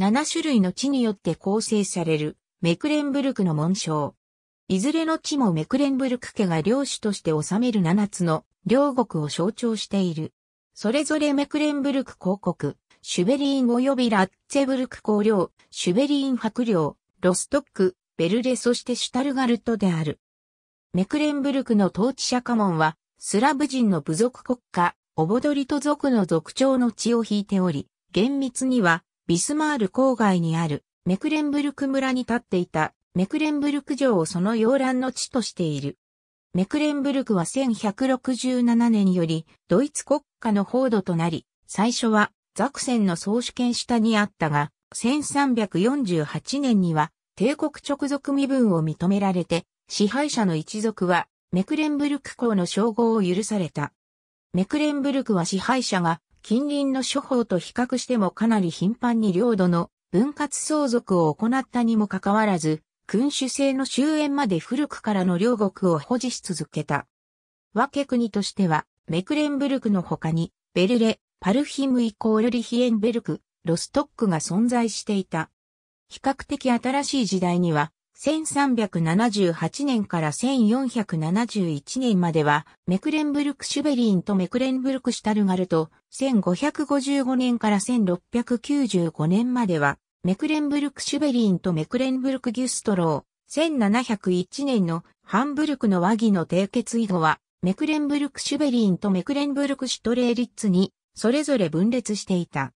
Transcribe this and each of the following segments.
7種類の地によって構成されるメクレンブルクの紋章。いずれの地もメクレンブルク家が領主として治める7つの領国を象徴している。それぞれメクレンブルク公国、シュベリーン及びラッツェブルク公領、シュベリーン白領、ロストック、ベルレそしてシュタルガルトである。メクレンブルクの統治者家紋は、スラブ人の部族国家、オボドリト族の族長の血を引いており、厳密には、ビスマール郊外にあるメクレンブルク村に建っていたメクレンブルク城をその洋蘭の地としている。メクレンブルクは1167年よりドイツ国家の報道となり、最初はザクセンの総主権下にあったが、1348年には帝国直属身分を認められて、支配者の一族はメクレンブルク公の称号を許された。メクレンブルクは支配者が近隣の諸法と比較してもかなり頻繁に領土の分割相続を行ったにもかかわらず、君主制の終焉まで古くからの領国を保持し続けた。和家国としては、メクレンブルクの他に、ベルレ、パルヒムイコールリヒエンベルク、ロストックが存在していた。比較的新しい時代には、1378年から1471年までは、メクレンブルク・シュベリンとメクレンブルク・シュタルガルト、1555年から1695年までは、メクレンブルク・シュベリンとメクレンブルク・ギュストロー、1701年のハンブルクの和議の締結以後は、メクレンブルク・シュベリンとメクレンブルク・シュトレーリッツに、それぞれ分裂していた。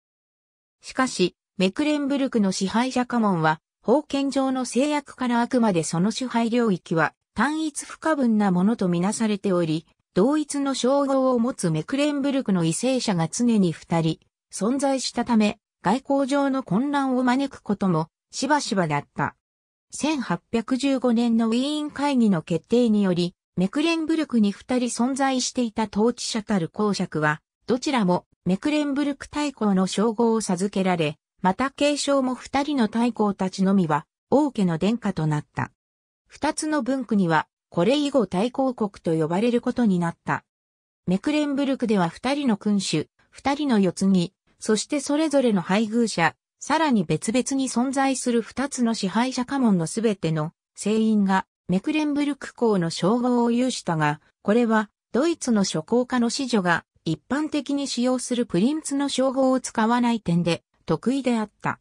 しかし、メクレンブルクの支配者家門は、封建上の制約からあくまでその支配領域は単一不可分なものとみなされており、同一の称号を持つメクレンブルクの為政者が常に二人存在したため、外交上の混乱を招くこともしばしばだった。1815年のウィーン会議の決定により、メクレンブルクに二人存在していた統治者たる公爵は、どちらもメクレンブルク大公の称号を授けられ、また継承も二人の太后たちのみは、王家の殿下となった。二つの文句には、これ以後太后国と呼ばれることになった。メクレンブルクでは二人の君主、二人の四つぎ、そしてそれぞれの配偶者、さらに別々に存在する二つの支配者家紋のすべての聖員がメクレンブルク公の称号を有したが、これはドイツの諸公家の子女が一般的に使用するプリンツの称号を使わない点で得意であった。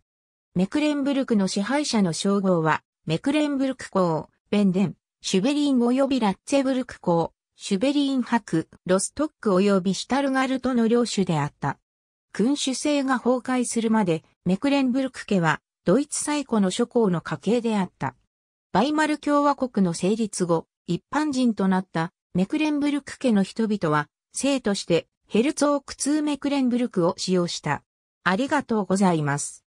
メクレンブルクの支配者の称号は、メクレンブルク公、ベンデン、シュベリーン及びラッツェブルク公、シュベリーン伯、ロストック及びシュタルガルトの領主であった。君主制が崩壊するまで、メクレンブルク家は、ドイツ最古の諸侯の家系であった。バイマル共和国の成立後、一般人となったメクレンブルク家の人々は、生としてヘルツォークツーメクレンブルクを使用した。ありがとうございます。